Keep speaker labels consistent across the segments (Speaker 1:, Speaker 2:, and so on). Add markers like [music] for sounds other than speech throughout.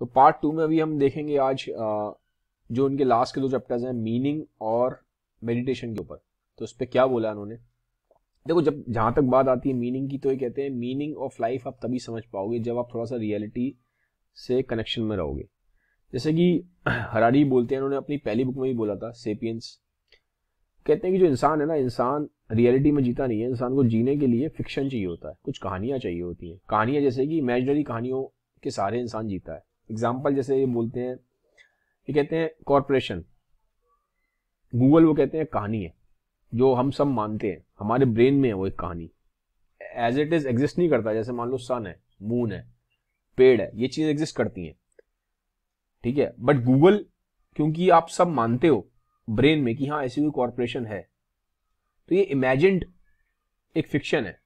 Speaker 1: तो part two में अभी हम देखेंगे आज जो उनके लास्ट के दो चैप्टर्स हैं मीनिंग और मेडिटेशन के ऊपर तो उस पर क्या बोला उन्होंने देखो जब जहाँ तक बात आती है मीनिंग की तो ये कहते हैं मीनिंग ऑफ लाइफ आप तभी समझ पाओगे जब आप थोड़ा सा रियलिटी से कनेक्शन में रहोगे जैसे कि हरारी बोलते हैं उन्होंने अपनी पहली बुक में भी बोला था सेपियंस कहते हैं कि जो इंसान है ना इंसान रियलिटी में जीता नहीं है इंसान को जीने के लिए फिक्शन चाहिए होता है कुछ कहानियाँ चाहिए होती हैं कहानियाँ जैसे कि इमेजनरी कहानियों के सारे इंसान जीता है एग्जाम्पल जैसे ये बोलते हैं ये कहते हैं कॉरपोरेशन गूगल वो कहते हैं कहानी है जो हम सब मानते हैं हमारे ब्रेन में है वो एक कहानी एज इट इज एग्जिस्ट नहीं करता जैसे मान लो सन है मून है पेड़ है ये चीज एग्जिस्ट करती हैं ठीक है बट गूगल क्योंकि आप सब मानते हो ब्रेन में कि हाँ ऐसी कोई कॉरपोरेशन है तो ये इमेजिड एक फिक्शन है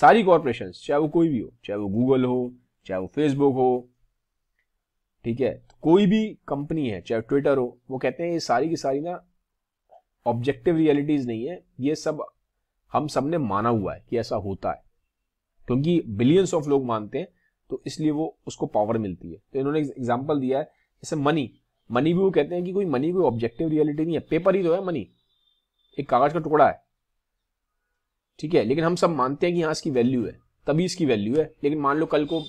Speaker 1: सारी कॉरपोरेशन चाहे वो कोई भी हो चाहे वो गूगल हो चाहे वो फेसबुक हो ठीक है तो कोई भी कंपनी है चाहे ट्विटर हो वो कहते हैं ये सारी की सारी ना ऑब्जेक्टिव रियलिटीज नहीं है ये सब हम सब ने माना हुआ है कि ऐसा होता है क्योंकि बिलियंस ऑफ लोग मानते हैं तो इसलिए वो उसको पावर मिलती है तो इन्होंने एग्जाम्पल दिया है जैसे मनी मनी भी वो कहते हैं कि कोई मनी कोई ऑब्जेक्टिव रियलिटी नहीं है पेपर ही तो है मनी एक कागज का टुकड़ा है ठीक है लेकिन हम सब मानते हैं कि हाँ इसकी वैल्यू है तभी इसकी वैल्यू है लेकिन मान लो कल को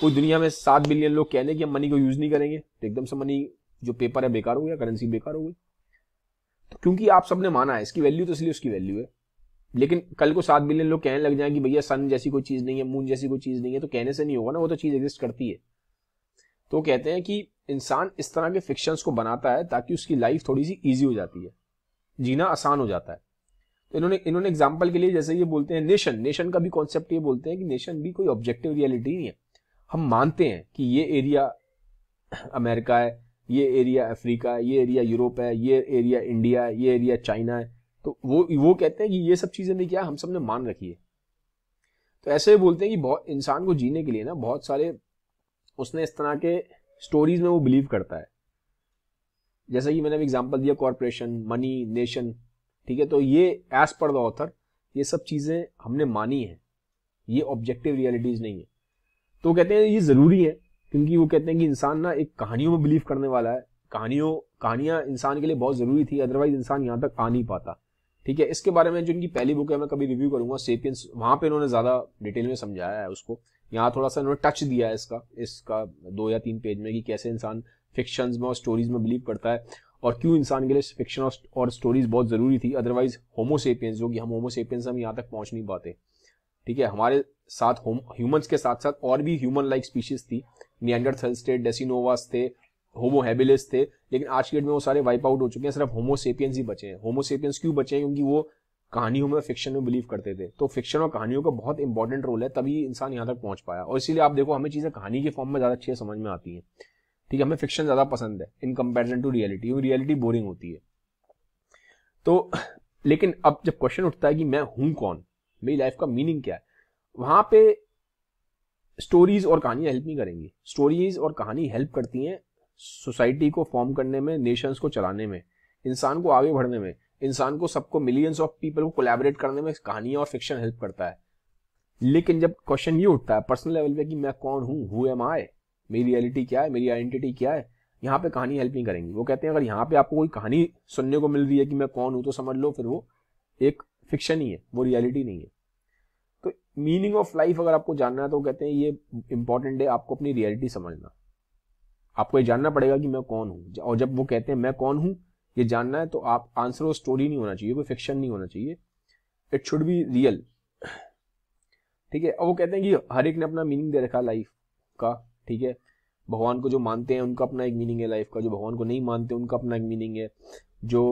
Speaker 1: कोई दुनिया में सात बिलियन लोग कहने की हम मनी को यूज नहीं करेंगे तो एकदम से मनी जो पेपर है बेकार हो गया करेंसी बेकार हो गई तो क्योंकि आप सबने माना है इसकी वैल्यू तो इसलिए उसकी वैल्यू है लेकिन कल को सात बिलियन लोग कहने लग जाए कि भैया सन जैसी कोई चीज नहीं है मून जैसी कोई चीज नहीं है तो कहने से नहीं होगा ना वो तो चीज एग्जिस्ट करती है तो कहते हैं कि इंसान इस तरह के फिक्शंस को बनाता है ताकि उसकी लाइफ थोड़ी सी ईजी हो जाती है जीना आसान हो जाता है तो इन्होंने इन्होंने एग्जाम्पल के लिए जैसे ये बोलते हैं नेशन नेशन का भी कॉन्सेप्ट ये बोलते हैं कि नेशन भी कोई ऑब्जेक्टिव रियलिटी नहीं है हम मानते हैं कि ये एरिया अमेरिका है ये एरिया अफ्रीका है ये एरिया यूरोप है ये एरिया इंडिया है ये एरिया चाइना है तो वो वो कहते हैं कि ये सब चीज़ें नहीं क्या हम सब ने मान रखी है तो ऐसे बोलते हैं कि बहुत इंसान को जीने के लिए ना बहुत सारे उसने इस तरह के स्टोरीज में वो बिलीव करता है जैसे कि मैंने एग्जाम्पल दिया कॉरपोरेशन मनी नेशन ठीक है तो ये एज पर द ऑथर ये सब चीज़ें हमने मानी है ये ऑब्जेक्टिव रियलिटीज़ नहीं है तो वो कहते हैं ये ज़रूरी है क्योंकि वो कहते हैं कि इंसान ना एक कहानियों में बिलीव करने वाला है कहानियों कहानियां इंसान के लिए बहुत ज़रूरी थी अदरवाइज इंसान यहाँ तक आ नहीं पाता ठीक है इसके बारे में जो इनकी पहली बुक है मैं कभी रिव्यू करूंगा सेपियंस वहां पे इन्होंने ज़्यादा डिटेल में समझाया है उसको यहाँ थोड़ा सा इन्होंने टच दिया है इसका इसका दो या तीन पेज में कि कैसे इंसान फिक्शन में और स्टोरीज में बिलीव करता है और क्यों इंसान के लिए फिक्शन और स्टोरीज बहुत ज़रूरी थी अदरवाइज होमोसेपियंस जो कि हम होमोसेपियंस हम यहाँ तक पहुंच नहीं पाते ठीक है हमारे साथ ह्यूमंस के साथ साथ और भी ह्यूमन लाइक स्पीशीज थी नियंडरथल्स थे डेसिनोवास थे होमोहेबिलिस थे लेकिन आज के डेट में वो सारे वाइप आउट हो चुके हैं सिर्फ होमोसेपियंस ही बचे हैं होमोसेपियंस क्यों बचे हैं क्योंकि वो कहानियों में फिक्शन में बिलीव करते थे तो फिक्शन और कहानियों का बहुत इंपॉर्टेंट रोल है तभी इंसान यहाँ तक पहुंच पाया और इसीलिए आप देखो हमें चीज़ें कहानी के फॉर्म में ज़्यादा अच्छी समझ में आती हैं ठीक है हमें फिक्शन ज़्यादा पसंद है इन कंपेरिजन टू रियलिटी क्योंकि रियलिटी बोरिंग होती है तो लेकिन अब जब क्वेश्चन उठता है कि मैं हूँ कौन मेरी लाइफ का मीनिंग क्या है वहां पे स्टोरीज और कहानियां हेल्प नहीं करेंगी स्टोरीज और कहानी हेल्प करती हैं सोसाइटी को फॉर्म करने में नेशंस को चलाने में इंसान को आगे बढ़ने में इंसान को सबको मिलियंस ऑफ पीपल को कोलैबोरेट करने में कहानियां और फिक्शन हेल्प करता है लेकिन जब क्वेश्चन ये उठता है पर्सनल लेवल पे कि मैं कौन हूँ हु एम आई मेरी रियलिटी क्या है मेरी आइडेंटिटी क्या है यहाँ पे कहानी हेल्प नहीं करेंगी वो कहते हैं अगर यहाँ पे आपको कोई कहानी सुनने को मिल रही है कि मैं कौन हूँ तो समझ लो फिर वो एक फिक्शन ही है वो रियलिटी नहीं है तो मीनिंग ऑफ लाइफ अगर आपको जानना है तो कहते हैं ये इंपॉर्टेंट है आपको अपनी रियलिटी समझना आपको ये जानना पड़ेगा कि मैं कौन हूं और जब वो कहते हैं मैं कौन हूं ये जानना है तो आप आंसर और स्टोरी नहीं होना चाहिए कोई फिक्शन नहीं होना चाहिए इट शुड बी रियल ठीक है और वो कहते हैं कि हर एक ने अपना मीनिंग दे रखा लाइफ का ठीक है भगवान को जो मानते हैं उनका अपना एक मीनिंग है लाइफ का जो भगवान को नहीं मानते उनका अपना एक मीनिंग है जो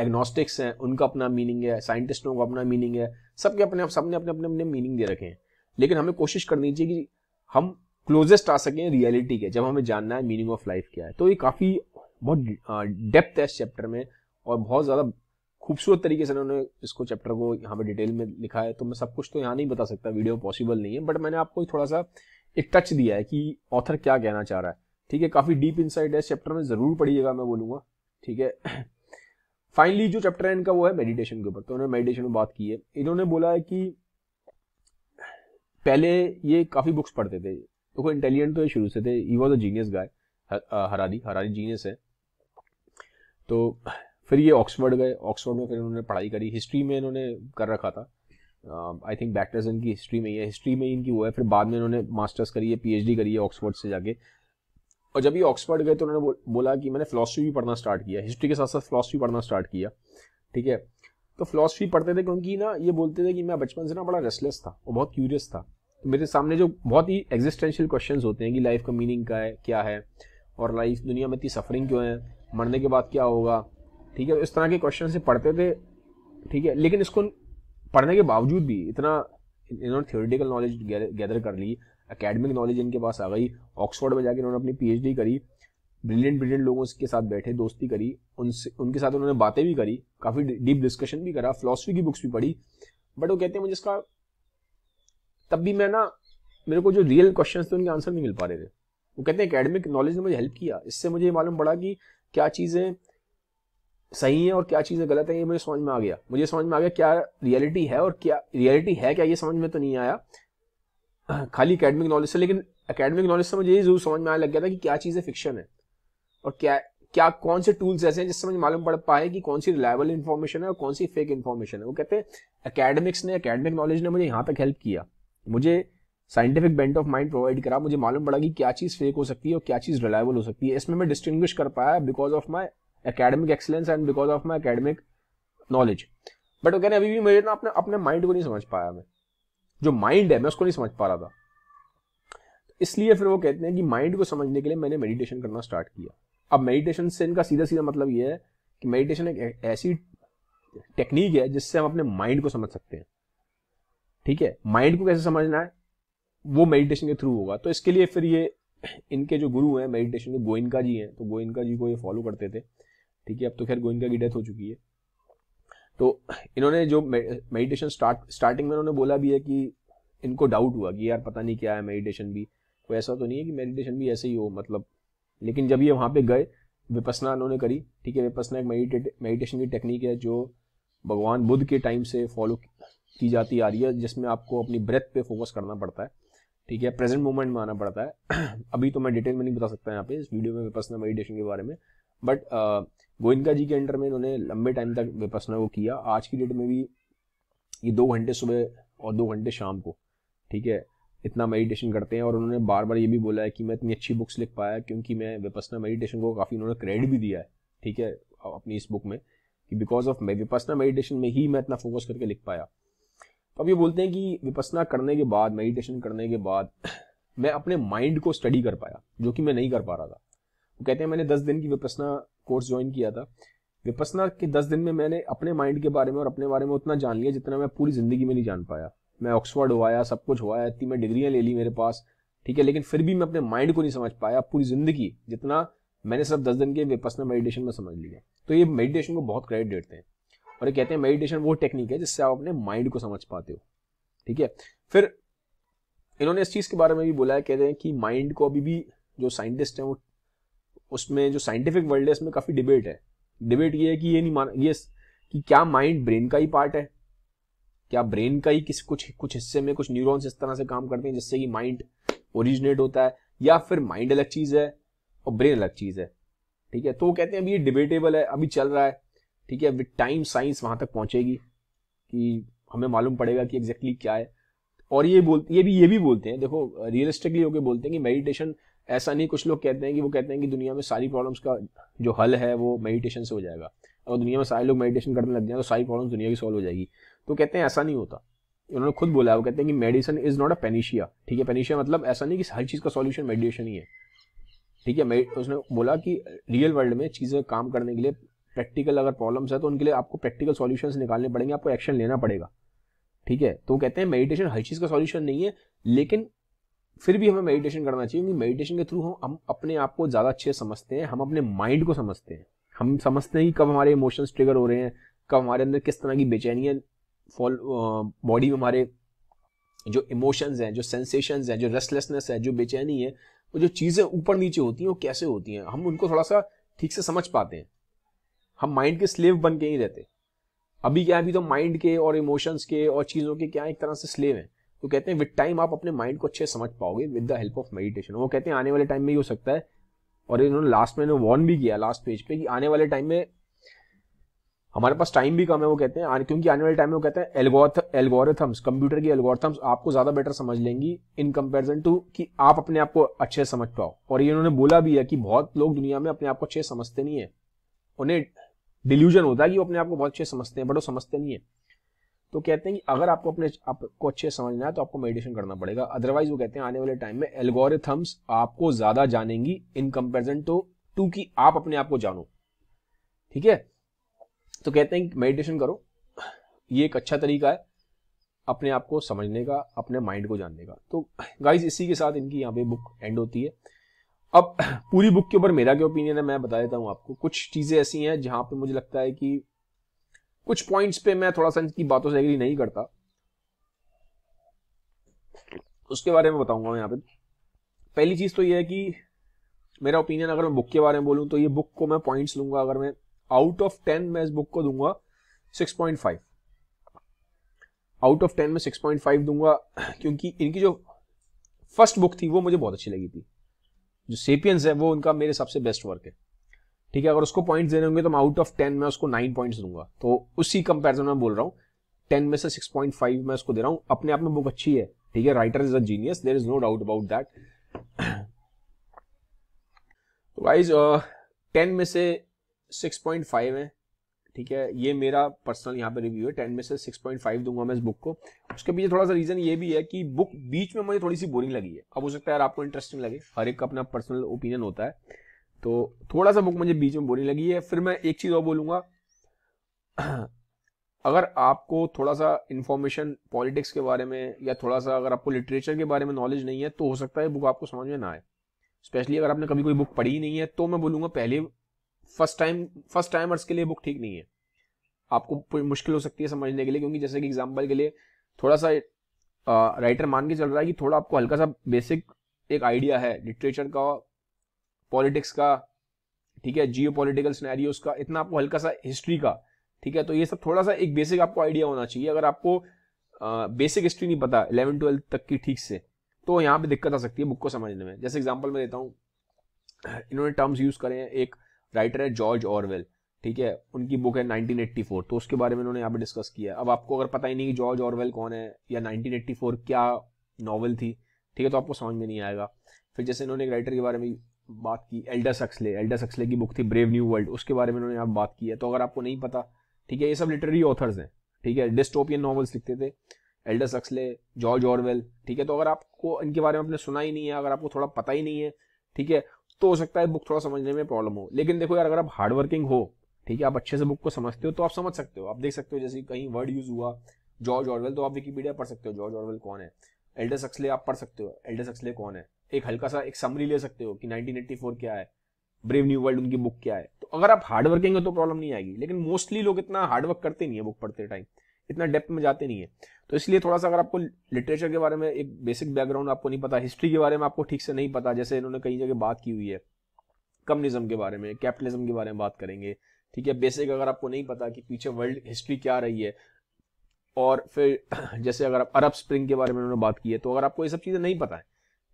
Speaker 1: एग्नोस्टिक्स हैं उनका अपना मीनिंग है साइंटिस्टों का अपना मीनिंग है सबके अपने आप सबने अपने अपने अपने मीनिंग दे रखे हैं लेकिन हमें कोशिश करनी चाहिए कि हम क्लोजेस्ट आ सकें रियलिटी के जब हमें जानना है मीनिंग ऑफ लाइफ क्या है तो ये काफ़ी बहुत डेप्थ है इस चैप्टर में और बहुत ज़्यादा खूबसूरत तरीके से उन्होंने इसको चैप्टर को यहाँ पे डिटेल में लिखा है तो मैं सब कुछ तो यहाँ नहीं बता सकता वीडियो पॉसिबल नहीं है बट मैंने आपको थोड़ा सा एक टच दिया है कि ऑथर क्या कहना चाह रहा है ठीक है काफ़ी डीप इनसाइड है इस चैप्टर में ज़रूर पढ़िएगा मैं बोलूँगा ठीक है फाइनली जो चैप्टर है इनका वो है मेडिटेशन के ऊपर तो उन्होंने मेडिटेशन में बात की है इन्होंने बोला है कि पहले ये काफ़ी बुक्स पढ़ते थे तो देखो इंटेलिजेंट तो ये शुरू से थे ही was a genius guy Harari Harari genius है तो फिर ये ऑक्सफर्ड गए ऑक्सफर्ड में फिर उन्होंने पढ़ाई करी हिस्ट्री में इन्होंने कर रखा था आई थिंक बैक्टर्स इनकी हिस्ट्री में ही है हिस्ट्री में इनकी वो है फिर बाद में इन्होंने मास्टर्स करी है पीएचडी करी है ऑक्सफोर्ड से जाके और जब ये ऑक्सफर्ड गए तो उन्होंने बोला कि मैंने फिलोसफी भी पढ़ना स्टार्ट किया हिस्ट्री के साथ साथ फिलोसफी पढ़ना स्टार्ट किया ठीक है तो फिलोसफी पढ़ते थे क्योंकि ना ये बोलते थे कि मैं बचपन से ना बड़ा रेस्टलेस था और बहुत क्यूरियस था तो मेरे सामने जो बहुत ही एग्जिस्टेंशियल क्वेश्चन होते हैं कि लाइफ का मीनिंग क्या है क्या है और लाइफ दुनिया में इतनी सफरिंग क्यों है मरने के बाद क्या होगा ठीक है इस तरह के क्वेश्चन से पढ़ते थे ठीक है लेकिन इसको पढ़ने के बावजूद भी इतना इन्होंने थियोरिटिकल नॉलेज गैदर कर ली अकेडमिक नॉलेज इनके पास आ गई ऑक्सफोर्ड में जाकर इन्होंने अपनी पीएचडी करी ब्रिलियंट ब्रिलियंट लोगों के साथ बैठे दोस्ती करी उनसे उनके साथ उन्होंने बातें भी करी काफ़ी डीप डिस्कशन भी करा फिलोसफी की बुक्स भी पढ़ी बट वो कहते हैं मुझे इसका तब भी मैं ना मेरे को जो रियल क्वेश्चन थे उनके आंसर नहीं मिल पा रहे थे वो कहते हैं अकेडमिक नॉलेज ने मुझे हेल्प किया इससे मुझे ये मालूम पड़ा कि क्या चीज़ें सही है और क्या चीज़ें गलत है ये मुझे समझ में आ गया मुझे समझ में आ गया क्या रियलिटी है और क्या रियलिटी है क्या ये समझ में तो नहीं आया हाँ, खाली अकेडमिक नॉलेज से लेकिन अकेडमिक नॉलेज से मुझे ये जरूर समझ में आने लग गया था कि क्या चीज़ें फिक्शन है और क्या क्या कौन से टूल्स ऐसे हैं जिससे मुझे मालूम पड़ पाए कि कौन सी रिलायबल इन्फॉर्मेशन है और कौन सी फेक इन्फॉर्मेशन है वो कहते हैं अकेडमिक्स ने अकेडमिक नॉलेज ने मुझे यहाँ तक हेल्प किया मुझे scientific bent of mind provide करा मुझे मालूम पड़ा कि क्या चीज़ फेक हो सकती है और क्या चीज़ रिलायबल हो सकती है इसमें मैं डिस्टिंग्विश कर पाया because of my academic excellence and because of my academic knowledge but वो कहने अभी भी मुझे ना अपने अपने माइंड को नहीं समझ पाया मैं जो माइंड है मैं उसको नहीं समझ पा रहा था इसलिए फिर वो कहते हैं कि माइंड को समझने के लिए मैंने मेडिटेशन करना स्टार्ट किया अब मेडिटेशन से इनका सीधा सीधा मतलब ये है कि मेडिटेशन एक ऐसी टेक्निक है जिससे हम अपने माइंड को समझ सकते हैं ठीक है माइंड को कैसे समझना है वो मेडिटेशन के थ्रू होगा तो इसके लिए फिर ये इनके जो गुरु हैं मेडिटेशन के गोइनका जी हैं तो गोइनका जी को ये फॉलो करते थे ठीक है अब तो खैर गोइनका की डेथ हो चुकी है तो इन्होंने जो मेडिटेशन स्टार्ट स्टार्टिंग में उन्होंने बोला भी है कि इनको डाउट हुआ कि यार पता नहीं क्या है मेडिटेशन भी कोई ऐसा तो नहीं है कि मेडिटेशन भी ऐसे ही हो मतलब लेकिन जब ये वहाँ पे गए विपसना उन्होंने करी ठीक है विपसना एक मेडिटेट मेडिटेशन की टेक्निक है जो भगवान बुद्ध के टाइम से फॉलो की जाती आ रही है जिसमें आपको अपनी ब्रेथ पे फोकस करना पड़ता है ठीक है प्रेजेंट मोमेंट में आना पड़ता है [clears throat] अभी तो मैं डिटेल में नहीं बता सकता यहाँ पे इस वीडियो में विपसना मेडिटेशन के बारे में बट uh, गोइंका जी के अंडर में इन्होंने लंबे टाइम तक विपसना को किया आज की डेट में भी ये दो घंटे सुबह और दो घंटे शाम को ठीक है इतना मेडिटेशन करते हैं और उन्होंने बार बार ये भी बोला है कि मैं इतनी अच्छी बुक्स लिख पाया क्योंकि मैं विपसना मेडिटेशन को काफ़ी उन्होंने क्रेडिट भी दिया है ठीक है अपनी इस बुक में कि बिकॉज ऑफ मैं विपसना मेडिटेशन में ही मैं इतना फोकस करके लिख पाया तो अब ये बोलते हैं कि विपसना करने के बाद मेडिटेशन करने के बाद मैं अपने माइंड को स्टडी कर पाया जो कि मैं नहीं कर पा रहा था वो कहते हैं मैंने दस दिन की विपसना कोर्स ज्वाइन किया था विपसना के दस दिन में मैंने अपने माइंड के बारे में और अपने बारे में उतना जान लिया जितना मैं पूरी जिंदगी में नहीं जान पाया मैं ऑक्सफर्ड हो आया सब कुछ हुआ इतनी मैं डिग्रियां ले ली मेरे पास ठीक है लेकिन फिर भी मैं अपने माइंड को नहीं समझ पाया पूरी जिंदगी जितना मैंने सिर्फ दस दिन के विपसना मेडिटेशन में समझ लिया तो ये मेडिटेशन को बहुत क्रेडिट देते हैं और ये कहते हैं मेडिटेशन वो टेक्निक है जिससे आप अपने माइंड को समझ पाते हो ठीक है फिर इन्होंने इस चीज़ के बारे में भी बोला है कहते हैं कि माइंड को अभी भी जो साइंटिस्ट हैं वो उसमें जो साइंटिफिक वर्ल्ड है इसमें काफ़ी डिबेट है डिबेट ये है कि ये नहीं मान ये कि क्या माइंड ब्रेन का ही पार्ट है क्या ब्रेन का ही किसी कुछ कुछ हिस्से में कुछ न्यूरॉन्स इस तरह से काम करते हैं जिससे कि माइंड ओरिजिनेट होता है या फिर माइंड अलग चीज़ है और ब्रेन अलग चीज़ है ठीक है तो कहते हैं अभी ये डिबेटेबल है अभी चल रहा है ठीक है विद टाइम साइंस वहां तक पहुंचेगी कि हमें मालूम पड़ेगा कि एग्जैक्टली exactly क्या है और ये बोल ये भी ये भी बोलते हैं देखो रियलिस्टिकली होके बोलते हैं कि मेडिटेशन ऐसा नहीं कुछ लोग कहते हैं कि वो कहते हैं कि दुनिया में सारी प्रॉब्लम्स का जो हल है वो मेडिटेशन से हो जाएगा अगर दुनिया में सारे लोग मेडिटेशन करने लग जाए तो सारी प्रॉब्लम दुनिया की सॉल्व हो जाएगी तो कहते हैं ऐसा नहीं होता उन्होंने खुद बोला वो कहते हैं कि medicine is not a panacea ठीक है पेनिशिया मतलब ऐसा नहीं कि हर चीज़ का सॉल्यूशन मेडिटेशन ही है ठीक है उसने बोला कि रियल वर्ल्ड में चीज़ें काम करने के लिए प्रैक्टिकल अगर प्रॉब्लम्स है तो उनके लिए आपको प्रैक्टिकल सॉल्यूशंस निकालने पड़ेंगे आपको एक्शन लेना पड़ेगा ठीक है तो कहते हैं मेडिटेशन हर चीज़ का सॉल्यूशन नहीं है लेकिन फिर भी हमें मेडिटेशन करना चाहिए क्योंकि मेडिटेशन के थ्रू हम हम अपने आप को ज़्यादा अच्छे समझते हैं हम अपने माइंड को समझते हैं हम समझते हैं कि कब हमारे इमोशंस ट्रिगर हो रहे हैं कब हमारे अंदर किस तरह की बेचैनियाँ फॉल बॉडी में हमारे जो इमोशंस हैं जो सेंसेशंस हैं जो रेस्टलेसनेस है जो बेचैनी है वो जो चीज़ें ऊपर नीचे होती हैं वो कैसे होती हैं हम उनको थोड़ा सा ठीक से समझ पाते हैं हम माइंड के स्लेव बन के ही रहते अभी क्या है अभी तो माइंड के और इमोशंस के और चीज़ों के क्या एक तरह से स्लेव है तो कहते हैं विद टाइम आप अपने माइंड को अच्छे समझ पाओगे with the help of meditation वो कहते हैं आने वाले टाइम में ही हो सकता है और इन्होंने लास्ट में वॉर्न भी किया लास्ट पेज पे कि आने वाले टाइम में हमारे पास टाइम भी कम है वो कहते हैं क्योंकि आने वाले टाइम में वो कहते हैं एल्गोथ एल्गोरिथम्स कंप्यूटर की एल्गोरिथम्स आपको ज्यादा बेटर समझ लेंगी इन कंपेरिजन टू कि आप अपने आप को अच्छे समझ पाओ और ये उन्होंने बोला भी है कि बहुत लोग दुनिया में अपने आप को अच्छे समझते नहीं है उन्हें डिल्यूजन होता है कि वो अपने आप को बहुत अच्छे समझते हैं बट वो समझते नहीं है तो कहते हैं कि अगर आपको अपने आपको अच्छे समझना है तो आपको मेडिटेशन करना पड़ेगा अदरवाइज वो कहते हैं आने वाले टाइम में एल्गोरिथम्स आपको ज्यादा जानेंगी इन कंपेरिजन टू टू कि आप अपने आप को जानो ठीक है तो कहते हैं मेडिटेशन करो ये एक अच्छा तरीका है अपने आप को समझने का अपने माइंड को जानने का तो गाइज इसी के साथ इनकी यहाँ पे बुक एंड होती है अब [clears throat] पूरी बुक के ऊपर मेरा क्या ओपिनियन है मैं बता देता हूँ आपको कुछ चीज़ें ऐसी हैं जहां पे मुझे लगता है कि कुछ पॉइंट्स पे मैं थोड़ा सा इनकी बातों से एग्री नहीं करता उसके बारे में बताऊंगा मैं यहाँ पे पहली चीज़ तो ये है कि मेरा ओपिनियन अगर मैं बुक के बारे में बोलूं तो ये बुक को मैं पॉइंट्स लूंगा अगर मैं आउट ऑफ टेन मैं इस बुक को दूंगा six point five out of ten में सिक्स पॉइंट फाइव दूंगा [clears throat] क्योंकि इनकी जो फर्स्ट बुक थी वो मुझे बहुत अच्छी लगी थी जो सेपियंस है वो उनका मेरे सबसे बेस्ट वर्क है ठीक है अगर उसको पॉइंट्स देने होंगे तो मैं आउट ऑफ टेन में उसको नाइन पॉइंट्स दूंगा तो उसी कंपेरिजन में बोल रहा हूँ टेन में से सिक्स पॉइंट फाइव मैं उसको दे रहा हूँ अपने आप में बुक अच्छी है ठीक है writer is a genius there is no doubt about that तो गाइज टेन uh, में से सिक्स पॉइंट फाइव है ठीक है ये मेरा पर्सनल यहाँ पे रिव्यू है टेन में से सिक्स पॉइंट फाइव दूंगा मैं इस बुक को उसके पीछे थोड़ा सा रीजन ये भी है कि बुक बीच में मुझे थोड़ी सी बोरिंग लगी है अब हो सकता है यार आपको इंटरेस्टिंग लगे हर एक का अपना पर्सनल ओपिनियन होता है तो थोड़ा सा बुक मुझे बीच में बोरिंग लगी है फिर मैं एक चीज़ और बोलूँगा [clears throat] अगर आपको थोड़ा सा इन्फॉर्मेशन पॉलिटिक्स के बारे में या थोड़ा सा अगर आपको लिटरेचर के बारे में नॉलेज नहीं है तो हो सकता है बुक आपको समझ में ना आए स्पेशली अगर आपने कभी कोई बुक पढ़ी नहीं है तो मैं बोलूँगा पहले फर्स्ट टाइम फर्स्ट टाइमर्स के लिए बुक ठीक नहीं है आपको मुश्किल हो सकती है समझने के लिए क्योंकि जैसे कि एग्जाम्पल के लिए थोड़ा सा आ, राइटर मान के चल रहा है कि थोड़ा आपको हल्का सा बेसिक एक आइडिया है लिटरेचर का पॉलिटिक्स का ठीक है जियो पोलिटिकल का इतना आपको हल्का सा हिस्ट्री का ठीक है तो ये सब थोड़ा सा एक बेसिक आपको आइडिया होना चाहिए अगर आपको बेसिक हिस्ट्री नहीं पता इलेवन ट्वेल्थ तक की ठीक से तो यहाँ पे दिक्कत आ सकती है बुक को समझने में जैसे एग्जाम्पल मैं देता हूँ इन्होंने टर्म्स यूज करें एक एक राइटर है जॉर्ज ऑरवेल ठीक है उनकी बुक है 1984 तो उसके बारे में उन्होंने यहाँ पे डिस्कस किया अब आपको अगर पता ही नहीं कि जॉर्ज ऑरवेल कौन है या 1984 क्या नॉवल थी ठीक है तो आपको समझ में नहीं आएगा फिर जैसे इन्होंने एक राइटर के बारे में बात की एल्डर सक्सले एल्डर सक्सले की बुक थी ब्रेव न्यू वर्ल्ड उसके बारे में उन्होंने यहाँ बात की है तो अगर आपको नहीं पता ठीक है ये सब लिटरेरी ऑथर्स हैं ठीक है डिस्टोपियन नॉवल्स लिखते थे एल्डर सक्सले जॉर्ज ऑरवेल ठीक है तो अगर आपको इनके बारे में आपने सुना ही नहीं है अगर आपको थोड़ा पता ही नहीं है ठीक है तो हो सकता है बुक थोड़ा समझने में प्रॉब्लम हो लेकिन देखो यार अगर आप हार्डवर्किंग हो ठीक है आप अच्छे से बुक को समझते हो तो आप समझ सकते हो आप देख सकते हो जैसे कहीं वर्ड यूज हुआ जॉर्ज ऑरवेल तो आप विकीपीडिया पढ़ सकते हो जॉर्ज ऑरवेल कौन है एल्डर सक्सले आप पढ़ सकते हो एल्डर सक्सले कौन है एक हल्का सा एक समरी ले सकते हो कि 1984 क्या है ब्रेव न्यू वर्ल्ड उनकी बुक क्या है तो अगर आप हार्डवर्किंग हो तो प्रॉब्लम नहीं आएगी लेकिन मोस्टली लोग इतना हार्डवर्क करते नहीं है बुक पढ़ते टाइम इतना डेप्थ में जाते नहीं है तो इसलिए थोड़ा सा अगर आपको लिटरेचर के बारे में एक बेसिक बैकग्राउंड आपको नहीं पता हिस्ट्री के बारे में आपको ठीक से नहीं पता जैसे इन्होंने कई जगह बात की हुई है कम्युनिज्म के बारे में कैपिटलिज्म के बारे में बात करेंगे ठीक है बेसिक अगर आपको नहीं पता कि पीछे वर्ल्ड हिस्ट्री क्या रही है और फिर [clears throat] जैसे अगर आप अरब स्प्रिंग के बारे में उन्होंने बात की है तो अगर आपको ये सब चीज़ें नहीं पता है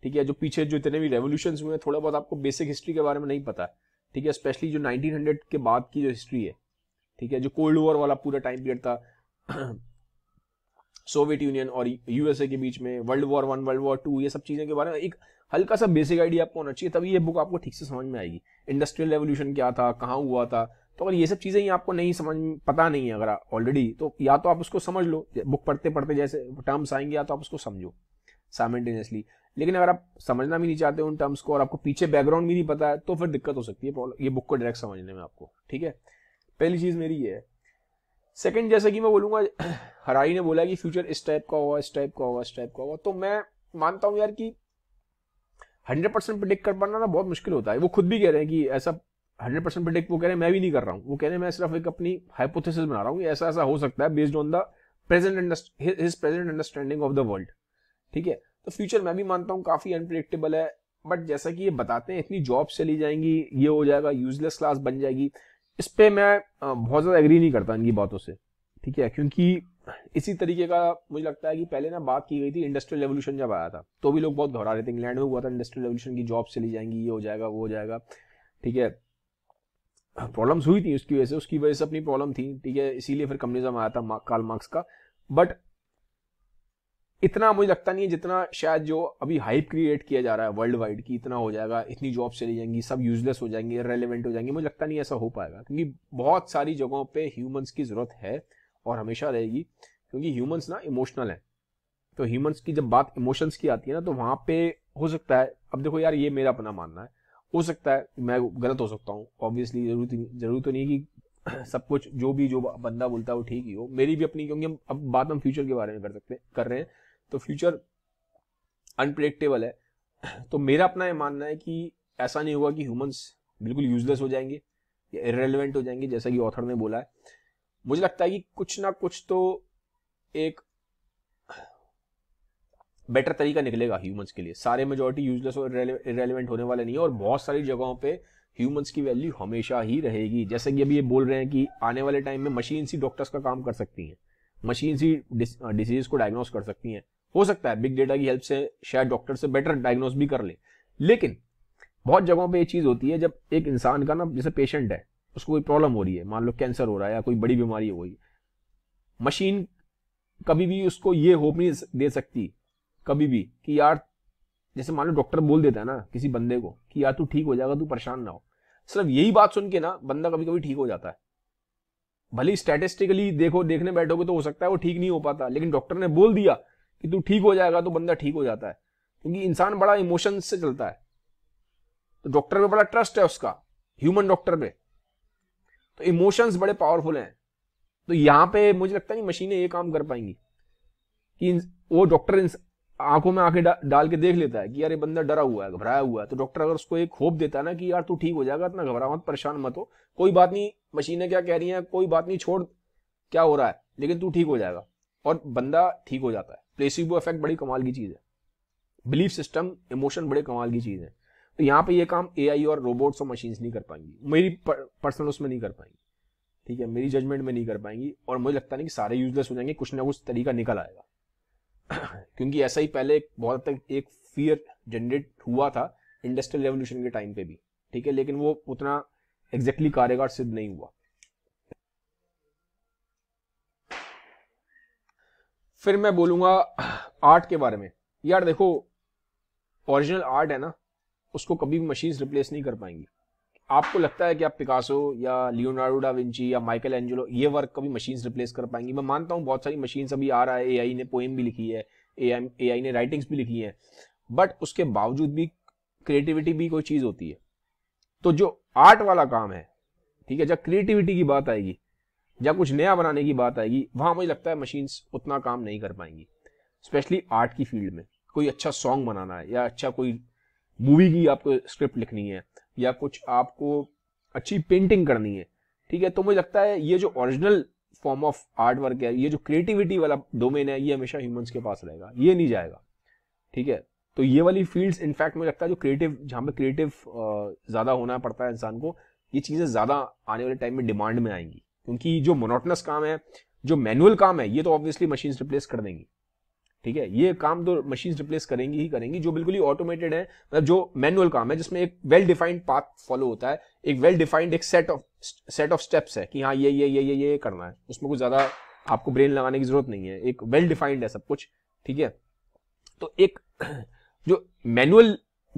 Speaker 1: ठीक है जो पीछे जो इतने भी रेवोल्यूशन हुए हैं थोड़ा बहुत आपको बेसिक हिस्ट्री के बारे में नहीं पता ठीक है स्पेशली जो 1900 के बाद की जो हिस्ट्री है ठीक है जो कोल्ड वॉर वाला पूरा टाइम पीरियड था [clears throat] सोवियत यूनियन और यूएसए के बीच में world war one world war two ये सब चीज़ें के बारे में एक हल्का सा बेसिक आइडिया आपको होना चाहिए तभी ये बुक आपको ठीक से समझ में आएगी इंडस्ट्रियल रेवोल्यूशन क्या था कहाँ हुआ था तो अगर ये सब चीज़ें ही आपको नहीं समझ पता नहीं है अगर ऑलरेडी तो या तो आप उसको समझ लो बुक पढ़ते पढ़ते जैसे टर्म्स आएंगे या तो आप उसको समझो साइमेंटेनियसली लेकिन अगर आप समझना भी नहीं चाहते उन टर्म्स को और आपको पीछे बैकग्राउंड भी नहीं पता है तो फिर दिक्कत हो सकती है ये बुक को डायरेक्ट समझने में आपको ठीक है पहली चीज़ मेरी ये है सेकंड जैसा कि मैं बोलूंगा [clears throat] हराई ने बोला कि फ्यूचर इस टाइप का होगा इस टाइप का होगा इस टाइप का होगा तो मैं मानता हूं यार कि 100 परसेंट प्रिडिक्ट कर पाना ना बहुत मुश्किल होता है वो खुद भी कह रहे हैं कि ऐसा 100 परसेंट प्रिडिक्ट वो कह रहे हैं मैं भी नहीं कर रहा हूँ वो कह रहे हैं मैं सिर्फ एक अपनी हाइपोथेसिस बना रहा हूँ ऐसा ऐसा हो सकता है based on the present his present understanding of the world ठीक है तो फ्यूचर मैं भी मानता हूँ काफ़ी अनप्रिडिक्टेबल है बट जैसा कि ये बताते हैं इतनी जॉब चली जाएंगी ये हो जाएगा यूजलेस क्लास बन जाएगी इस पर मैं बहुत ज़्यादा एग्री नहीं करता इनकी बातों से ठीक है क्योंकि इसी तरीके का मुझे लगता है कि पहले ना बात की गई थी इंडस्ट्रियल रेवोल्यूशन जब आया था तो भी लोग बहुत घबरा रहे थे इंग्लैंड में हुआ था इंडस्ट्रियल रेवोल्यूशन की जॉब चली जाएंगी ये हो जाएगा वो हो जाएगा ठीक है प्रॉब्लम्स हुई थी उसकी वजह से उसकी वजह से अपनी प्रॉब्लम थी ठीक है इसीलिए फिर कम्युनिज्म आया था मार्क, काल मार्क्स का बट इतना मुझे लगता नहीं है जितना शायद जो अभी हाइप क्रिएट किया जा रहा है वर्ल्ड वाइड की इतना हो जाएगा इतनी जॉब चली जाएंगी सब यूजलेस हो जाएंगी रेलिवेंट हो जाएंगी मुझे लगता नहीं ऐसा हो पाएगा क्योंकि बहुत सारी जगहों पे ह्यूमंस की ज़रूरत है और हमेशा रहेगी क्योंकि ह्यूमंस ना इमोशनल है तो ह्यूमंस की जब बात इमोशंस की आती है ना तो वहाँ पे हो सकता है अब देखो यार ये मेरा अपना मानना है हो सकता है मैं गलत हो सकता हूँ ऑब्वियसली जरूरत जरूरत तो नहीं तो कि [clears throat] सब कुछ जो भी जो बंदा बोलता है वो ठीक ही हो मेरी भी अपनी क्योंकि हम अब बात हम फ्यूचर के बारे में कर सकते कर रहे हैं तो फ्यूचर अनप्रडिक्टेबल है तो मेरा अपना यह मानना है कि ऐसा नहीं होगा कि ह्यूमंस बिल्कुल यूजलेस हो जाएंगे या इरेलीवेंट हो जाएंगे जैसा कि ऑथर ने बोला है मुझे लगता है कि कुछ ना कुछ तो एक बेटर तरीका निकलेगा ह्यूमंस के लिए सारे मेजोरिटी यूजलेस और इरेलीवेंट होने वाले नहीं है और बहुत सारी जगहों पे ह्यूमंस की वैल्यू हमेशा ही रहेगी जैसे कि अभी ये बोल रहे हैं कि आने वाले टाइम में मशीन ही डॉक्टर्स का काम कर सकती हैं मशीन ही डिसीज को डायग्नोस कर सकती हैं हो सकता है बिग डेटा की हेल्प से शायद डॉक्टर से बेटर डायग्नोस भी कर ले। लेकिन बहुत जगहों पे ये चीज़ होती है जब एक इंसान का ना जैसे पेशेंट है उसको कोई प्रॉब्लम हो रही है मान लो कैंसर हो रहा है या कोई बड़ी बीमारी हो गई मशीन कभी भी उसको ये होप नहीं दे सकती कभी भी कि यार जैसे मान लो डॉक्टर बोल देता है ना किसी बंदे को कि यार तू ठीक हो जाएगा तू परेशान ना हो सिर्फ यही बात सुन के ना बंदा कभी कभी ठीक हो जाता है भले स्टैटिस्टिकली देखो देखने बैठोगे तो हो सकता है वो ठीक नहीं हो पाता लेकिन डॉक्टर ने बोल दिया कि तू ठीक हो जाएगा तो बंदा ठीक हो जाता है क्योंकि इंसान बड़ा इमोशन से चलता है तो डॉक्टर पे बड़ा ट्रस्ट है उसका ह्यूमन डॉक्टर पे तो इमोशंस बड़े पावरफुल हैं तो यहां पे मुझे लगता नहीं मशीनें ये काम कर पाएंगी कि वो डॉक्टर आंखों में आंखें डा, डाल के देख लेता है कि यार ये बंदा डरा हुआ है घबराया हुआ है तो डॉक्टर अगर उसको एक होप देता है ना कि यार तू ठीक हो जाएगा इतना घबरा मत परेशान मत हो कोई बात नहीं मशीनें क्या कह रही हैं कोई बात नहीं छोड़ क्या हो रहा है लेकिन तू ठीक हो जाएगा और बंदा ठीक हो जाता है प्लेसिबो इफेक्ट बड़ी कमाल की चीज़ है बिलीफ सिस्टम इमोशन बड़े कमाल की चीज़ है तो यहाँ पे ये काम एआई और रोबोट्स और मशीन्स नहीं कर पाएंगी मेरी पर्सनल उसमें नहीं कर पाएंगी ठीक है मेरी जजमेंट में नहीं कर पाएंगी और मुझे लगता नहीं कि सारे यूजलेस हो जाएंगे कुछ ना कुछ तरीका निकल आएगा [clears throat] क्योंकि ऐसा ही पहले बहुत तक एक फियर जनरेट हुआ था इंडस्ट्रियल रेवोल्यूशन के टाइम पे भी ठीक है लेकिन वो उतना एग्जैक्टली exactly कारेगार सिद्ध नहीं हुआ फिर मैं बोलूंगा आर्ट के बारे में यार देखो ओरिजिनल आर्ट है ना उसको कभी भी मशीन्स रिप्लेस नहीं कर पाएंगी आपको लगता है कि आप पिकासो या लियोनार्डो डा विंची या माइकल एंजेलो ये वर्क कभी मशीन्स रिप्लेस कर पाएंगी मैं मानता हूँ बहुत सारी मशीन अभी आ रहा है एआई ने पोएम भी लिखी है ए आई ने राइटिंग्स भी लिखी है बट उसके बावजूद भी क्रिएटिविटी भी कोई चीज़ होती है तो जो आर्ट वाला काम है ठीक है जब क्रिएटिविटी की बात आएगी या कुछ नया बनाने की बात आएगी वहाँ मुझे लगता है मशीन्स उतना काम नहीं कर पाएंगी स्पेशली आर्ट की फील्ड में कोई अच्छा सॉन्ग बनाना है या अच्छा कोई मूवी की आपको स्क्रिप्ट लिखनी है या कुछ आपको अच्छी पेंटिंग करनी है ठीक है तो मुझे लगता है ये जो original form of art work है ये जो क्रिएटिविटी वाला डोमेन है ये हमेशा ह्यूमंस के पास रहेगा ये नहीं जाएगा ठीक है तो ये वाली फील्ड्स इनफैक्ट मुझे लगता है जो क्रिएटिव जहाँ पे क्रिएटिव ज़्यादा होना पड़ता है इंसान को ये चीज़ें ज़्यादा आने वाले टाइम में डिमांड में आएंगी उनकी जो मोनोटनस काम है जो मैनुअल काम है ये तो ऑब्वियसली मशीन रिप्लेस कर देंगी ठीक है ये काम तो मशीन रिप्लेस करेंगी ही करेंगी जो बिल्कुल ही ऑटोमेटेड है मतलब जो मैनुअल काम है जिसमें एक वेल डिफाइंड पाथ फॉलो होता है एक वेल डिफाइंड एक set of set of steps है कि हाँ ये ये ये ये ये करना है उसमें कुछ ज्यादा आपको ब्रेन लगाने की जरूरत नहीं है एक वेल डिफाइंड है सब कुछ ठीक है तो एक [clears throat] जो मैनुअल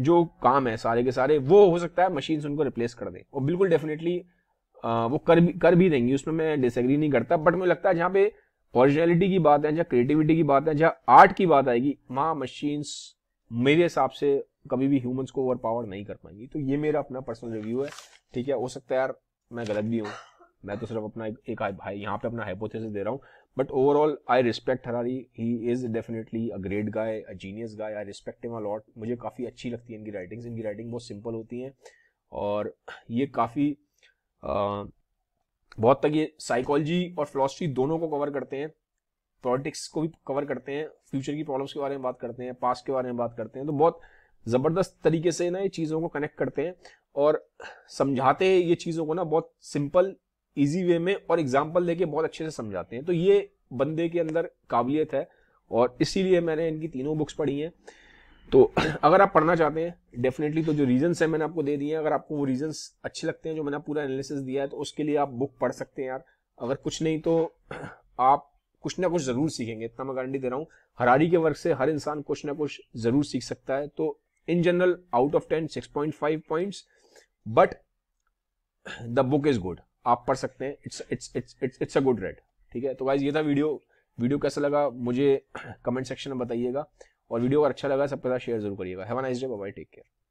Speaker 1: जो काम है सारे के सारे वो हो सकता है मशीन उनको रिप्लेस कर दे और बिल्कुल डेफिनेटली वो कर भी कर भी देंगी उसमें मैं डिसग्री नहीं करता बट मुझे लगता है जहाँ पे ओरिजिनलिटी की बात है जहाँ क्रिएटिविटी की बात है जहाँ आर्ट की बात आएगी वहाँ मशीन्स मेरे हिसाब से कभी भी ह्यूमंस को ओवर पावर नहीं कर पाएंगी तो ये मेरा अपना पर्सनल रिव्यू है ठीक है हो सकता है यार मैं गलत भी हूँ मैं तो सिर्फ अपना एक, भाई यहाँ पे अपना हाइपोथेसिस दे रहा हूँ but overall I respect Harari he is definitely a great guy a genius guy I respect him a lot मुझे काफ़ी अच्छी लगती है इनकी राइटिंग्स इनकी राइटिंग बहुत सिंपल होती हैं और ये काफ़ी बहुत तक ये साइकोलॉजी और फिलोसफी दोनों को कवर करते हैं पॉलिटिक्स को भी कवर करते हैं फ्यूचर की प्रॉब्लम्स के बारे में बात करते हैं पास्ट के बारे में बात करते हैं तो बहुत ज़बरदस्त तरीके से ना ये चीज़ों को कनेक्ट करते हैं और समझाते हैं ये चीज़ों को ना बहुत सिंपल इजी वे में और एग्जाम्पल लेके बहुत अच्छे से समझाते हैं तो ये बंदे के अंदर काबिलियत है और इसीलिए मैंने इनकी तीनों बुक्स पढ़ी हैं तो [clears throat] अगर आप पढ़ना चाहते हैं डेफिनेटली तो जो रीजन है मैंने आपको दे दिए हैं अगर आपको वो रीजन अच्छे लगते हैं जो मैंने पूरा एनालिसिस दिया है तो उसके लिए आप बुक पढ़ सकते हैं यार अगर कुछ नहीं तो [clears throat] आप कुछ ना कुछ जरूर सीखेंगे इतना मैं गारंटी दे रहा हूँ हरारी के वर्क से हर इंसान कुछ ना कुछ जरूर सीख सकता है तो in general out of ten six point five point but the book is good आप पढ़ सकते हैं it's it's it's it's it's a good read ठीक है तो वाइज ये था वीडियो वीडियो कैसा लगा मुझे कमेंट [clears throat] सेक्शन में बताइएगा और वीडियो अगर अच्छा लगा सबके साथ शेयर जरूर करिएगा have a nice day bye take care